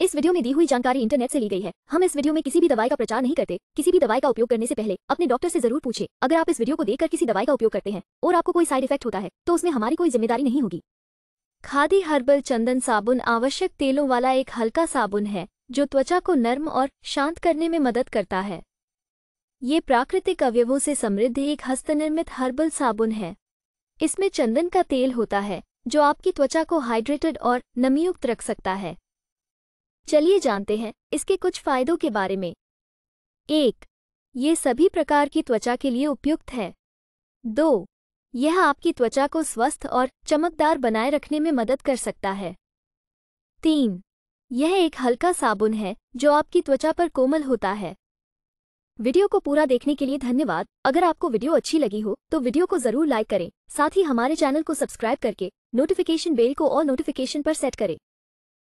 इस वीडियो में दी हुई जानकारी इंटरनेट से ली गई है हम इस वीडियो में किसी भी दवाई का प्रचार नहीं करते किसी भी दवाई का उपयोग करने से पहले अपने डॉक्टर से जरूर पूछे अगर आप इस वीडियो को देखकर किसी दवाई का उपयोग करते हैं और आपको कोई साइड इफेक्ट होता है तो उसमें हमारी कोई जिम्मेदारी नहीं होगी खादी हर्बल चंदन साबुन आवश्यक तेलों वाला एक हल्का साबुन है जो त्वचा को नर्म और शांत करने में मदद करता है ये प्राकृतिक अवयवों से समृद्ध एक हस्तनिर्मित हर्बल साबुन है इसमें चंदन का तेल होता है जो आपकी त्वचा को हाइड्रेटेड और नमीयुक्त रख सकता है चलिए जानते हैं इसके कुछ फायदों के बारे में एक ये सभी प्रकार की त्वचा के लिए उपयुक्त है दो यह आपकी त्वचा को स्वस्थ और चमकदार बनाए रखने में मदद कर सकता है तीन यह एक हल्का साबुन है जो आपकी त्वचा पर कोमल होता है वीडियो को पूरा देखने के लिए धन्यवाद अगर आपको वीडियो अच्छी लगी हो तो वीडियो को जरूर लाइक करें साथ ही हमारे चैनल को सब्सक्राइब करके नोटिफिकेशन बेल को और नोटिफिकेशन पर सेट करें